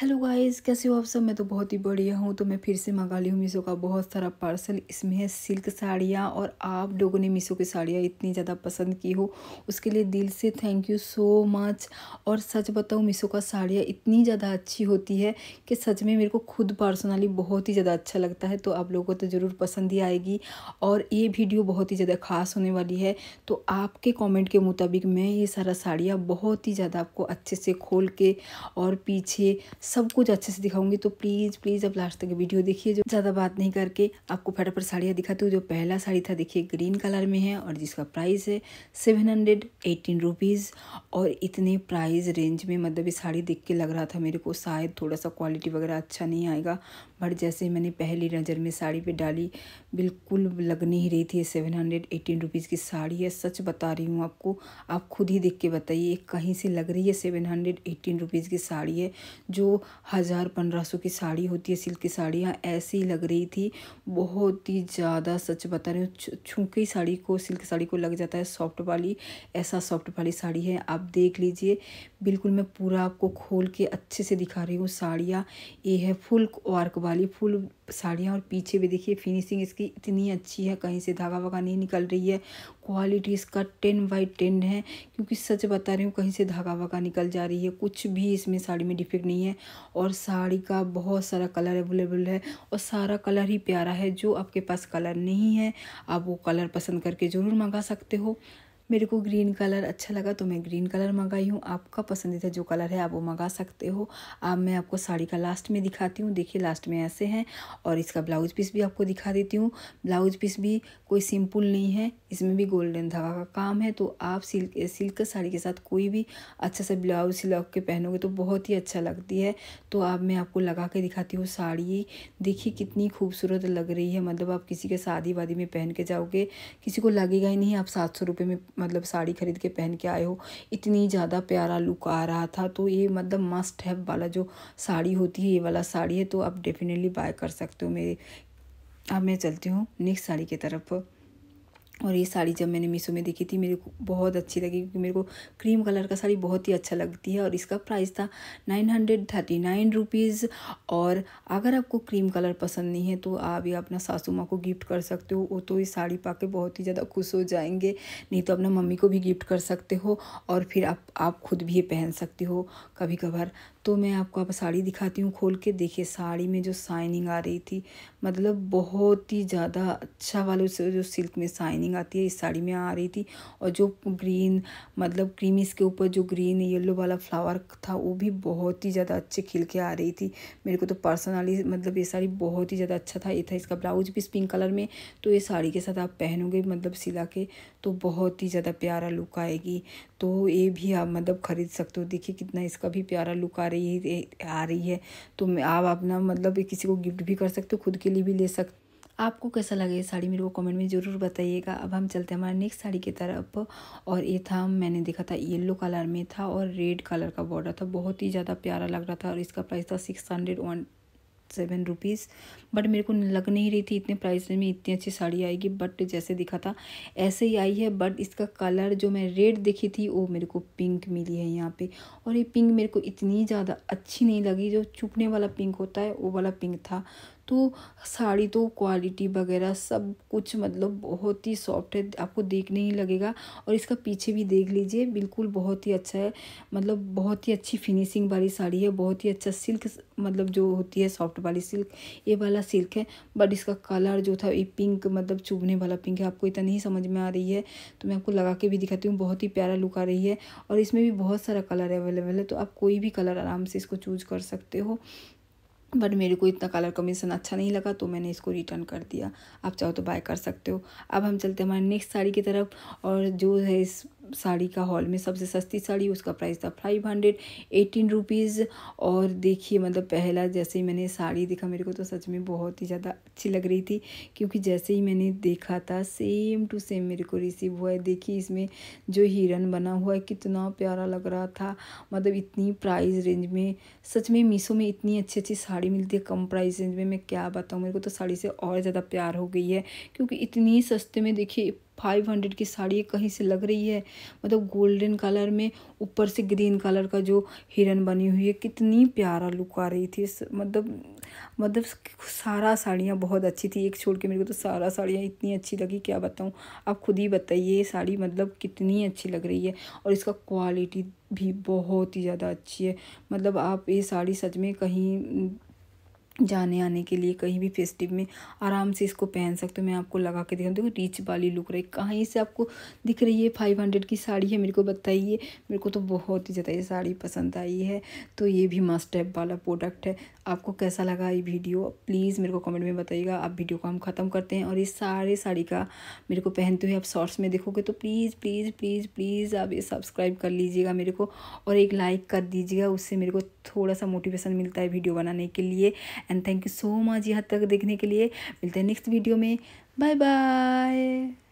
hello guys कैसे हो आप सब मैं तो बहुत ही बढ़िया हूँ तो मैं फिर से मंगा ली हूँ मीशो का बहुत सारा पार्सल इसमें है सिल्क साड़ियाँ और आप लोगों ने मीशो की साड़ियाँ इतनी ज़्यादा पसंद की हो उसके लिए दिल से थैंक यू सो मच और सच बताऊँ मीशो का साड़ियाँ इतनी ज़्यादा अच्छी होती है कि सच में मेरे को खुद पर्सनली बहुत ही ज़्यादा अच्छा लगता है तो आप लोगों को तो ज़रूर पसंद ही आएगी और ये वीडियो बहुत ही ज़्यादा खास होने वाली है तो आपके कॉमेंट के मुताबिक मैं ये सारा साड़ियाँ बहुत ही ज़्यादा आपको अच्छे से खोल के और पीछे सब कुछ अच्छे से दिखाऊंगी तो प्लीज़ प्लीज़ अब लास्ट तक वीडियो देखिए जो ज़्यादा बात नहीं करके आपको फटाफट साड़ियाँ दिखाती हूँ जो पहला साड़ी था देखिए ग्रीन कलर में है और जिसका प्राइस है सेवन हंड्रेड एटीन रुपीज़ और इतने प्राइस रेंज में मतलब ये साड़ी देख के लग रहा था मेरे को शायद थोड़ा सा क्वालिटी वगैरह अच्छा नहीं आएगा बट जैसे मैंने पहली नज़र में साड़ी पे डाली बिल्कुल लग नहीं रही थी सेवन हंड्रेड एटीन रुपीज़ की साड़ी है सच बता रही हूँ आपको आप खुद ही देख के बताइए कहीं से लग रही है सेवन हंड्रेड एटीन रुपीज़ की साड़ी है जो हज़ार पंद्रह सौ की साड़ी होती है सिल्क की साड़ियाँ ऐसी लग रही थी बहुत ही ज़्यादा सच बता रही हूँ छुमकी साड़ी को सिल्क साड़ी को लग जाता है सॉफ्ट वाली ऐसा सॉफ्ट वाली साड़ी है आप देख लीजिए बिल्कुल मैं पूरा आपको खोल के अच्छे से दिखा रही हूँ साड़ियाँ ये है फुल वर्क वाली फुल साड़ियाँ और पीछे भी देखिए फिनिशिंग इसकी इतनी अच्छी है कहीं से धागा वागा नहीं निकल रही है क्वालिटी इसका टेन बाई टेन है क्योंकि सच बता रही हूँ कहीं से धागा वागा निकल जा रही है कुछ भी इसमें साड़ी में डिफेक्ट नहीं है और साड़ी का बहुत सारा कलर अवेलेबल है और सारा कलर ही प्यारा है जो आपके पास कलर नहीं है आप वो कलर पसंद करके ज़रूर मंगा सकते हो मेरे को ग्रीन कलर अच्छा लगा तो मैं ग्रीन कलर मंगाई हूँ आपका पसंदीदा जो कलर है आप वो मंगा सकते हो अब मैं आपको साड़ी का लास्ट में दिखाती हूँ देखिए लास्ट में ऐसे हैं और इसका ब्लाउज पीस भी आपको दिखा देती हूँ ब्लाउज पीस भी कोई सिंपल नहीं है इसमें भी गोल्डन धागा का काम है तो आप सिल्क सिल्क साड़ी के साथ कोई भी अच्छा सा ब्लाउज सिला के पहनोगे तो बहुत ही अच्छा लगती है तो अब मैं आपको लगा के दिखाती हूँ साड़ी देखिए कितनी खूबसूरत लग रही है मतलब आप किसी के शादी वादी में पहन के जाओगे किसी को लगेगा ही नहीं आप सात सौ रुपये में मतलब साड़ी ख़रीद के पहन के आए हो इतनी ज़्यादा प्यारा लुक आ रहा था तो ये मतलब मस्ट हैव वाला जो साड़ी होती है ये वाला साड़ी है तो आप डेफिनेटली बाय कर सकते हो मेरे अब मैं चलती हूँ नेक्स्ट साड़ी की तरफ और ये साड़ी जब मैंने मीशो में देखी थी मेरे को बहुत अच्छी लगी क्योंकि मेरे को क्रीम कलर का साड़ी बहुत ही अच्छा लगती है और इसका प्राइस था nine hundred thirty nine rupees और अगर आपको क्रीम कलर पसंद नहीं है तो आप ये अपना सासू माँ को गिफ्ट कर सकते हो वो तो ये साड़ी पा के बहुत ही ज़्यादा खुश हो जाएंगे नहीं तो अपना मम्मी को भी गिफ्ट कर सकते हो और फिर आप आप खुद भी ये पहन सकते हो कभी कभार तो मैं आपको आप साड़ी दिखाती हूँ खोल के देखिए साड़ी में जो शाइनिंग आ रही थी मतलब बहुत ही ज़्यादा अच्छा वाले जो सिल्क में शाइनिंग शाइनिंग आती है इस साड़ी में आ रही थी और जो ग्रीन मतलब क्रीमी के ऊपर जो ग्रीन येलो वाला फ्लावर था वो भी बहुत ही ज़्यादा अच्छे खिल के आ रही थी मेरे को तो पर्सनली मतलब ये साड़ी बहुत ही ज़्यादा अच्छा था ये था इसका ब्लाउज भी पिंक कलर में तो ये साड़ी के साथ आप पहनोगे मतलब सिला के तो बहुत ही ज़्यादा प्यारा लुक आएगी तो ये भी आप मतलब ख़रीद सकते हो देखिए कितना इसका भी प्यारा लुक आ रही है आ रही है तो आप अपना मतलब किसी को गिफ्ट भी कर सकते हो खुद के लिए भी ले सकते आपको कैसा लगा ये साड़ी मेरे को कमेंट में ज़रूर बताइएगा अब हम चलते हैं हमारे नेक्स्ट साड़ी की तरफ और ये था मैंने देखा था येलो कलर में था और रेड कलर का बॉर्डर था बहुत ही ज़्यादा प्यारा लग रहा था और इसका प्राइस था six hundred one seven rupees but मेरे को लग नहीं रही थी इतने प्राइस में इतनी अच्छी साड़ी आएगी बट जैसे दिखा था ऐसे ही आई है बट इसका कलर जो मैं रेड देखी थी वो मेरे को पिंक मिली है यहाँ पे और ये पिंक मेरे को इतनी ज़्यादा अच्छी नहीं लगी जो चुपने वाला पिंक होता है वो वाला पिंक था तो साड़ी तो क्वालिटी वगैरह सब कुछ मतलब बहुत ही सॉफ्ट है आपको देखने ही लगेगा और इसका पीछे भी देख लीजिए बिल्कुल बहुत ही अच्छा है मतलब बहुत ही अच्छी फिनिशिंग वाली साड़ी है बहुत ही अच्छा सिल्क मतलब जो होती है सॉफ्ट वाली सिल्क ये वाला सिल्क है बट इसका कलर जो था ये पिंक मतलब चुभने वाला पिंक है आपको इतना नहीं समझ में आ रही है तो मैं आपको लगा के भी दिखाती हूँ बहुत ही प्यारा लुक आ रही है और इसमें भी बहुत सारा कलर अवेलेबल है तो आप कोई भी कलर आराम से इसको चूज कर सकते हो बट मेरे को इतना कलर कम्बिनेशन अच्छा नहीं लगा तो मैंने इसको रिटर्न कर दिया आप चाहो तो बाय कर सकते हो अब हम चलते हैं हमारे नेक्स्ट साड़ी की तरफ और जो है इस साड़ी का हॉल में सबसे सस्ती साड़ी उसका प्राइस था फाइव हंड्रेड एटीन रुपीज़ और देखिए मतलब पहला जैसे ही मैंने साड़ी देखा मेरे को तो सच में बहुत ही ज़्यादा अच्छी लग रही थी क्योंकि जैसे ही मैंने देखा था सेम टू सेम मेरे को रिसीव हुआ है देखिए इसमें जो हिरन बना हुआ है कितना प्यारा लग रहा था मतलब इतनी प्राइस रेंज में सच में मीशो में इतनी अच्छी अच्छी साड़ी मिलती है कम प्राइस रेंज में मैं क्या बताऊँ मेरे को तो साड़ी से और ज़्यादा प्यार हो गई है क्योंकि इतनी सस्ते में देखिए फाइव हंड्रेड की साड़ी कहीं से लग रही है मतलब गोल्डन कलर में ऊपर से ग्रीन कलर का जो हिरन बनी हुई है कितनी प्यारा लुक आ रही थी मतलब मतलब सारा साड़ियाँ बहुत अच्छी थी एक छोड़ के मेरे को तो सारा साड़ियाँ इतनी अच्छी लगी क्या बताऊँ आप खुद ही बताइए ये साड़ी मतलब कितनी अच्छी लग रही है और इसका क्वालिटी भी बहुत ही ज़्यादा अच्छी है मतलब आप ये साड़ी सच में कहीं जाने आने के लिए कहीं भी फेस्टिव में आराम से इसको पहन सकते हो मैं आपको लगा के दिखा देखो रिच वाली लुक रही कहाँ से आपको दिख रही है फाइव हंड्रेड की साड़ी है मेरे को बताइए मेरे को तो बहुत ही ज़्यादा ये साड़ी पसंद आई है तो ये भी मस्ट है वाला प्रोडक्ट है आपको कैसा लगा ये वीडियो प्लीज़ मेरे को कमेंट में बताइएगा आप वीडियो को हम ख़त्म करते हैं और इस सारे साड़ी का मेरे को पहनते हुए आप शॉर्ट्स में देखोगे तो प्लीज़ प्लीज़ प्लीज़ प्लीज़ आप ये सब्सक्राइब कर लीजिएगा मेरे को और एक लाइक कर दीजिएगा उससे मेरे को थोड़ा सा मोटिवेशन मिलता है वीडियो बनाने के लिए and thank you so much यहाँ तक देखने के लिए मिलते हैं नेक्स्ट वीडियो में बाय बाय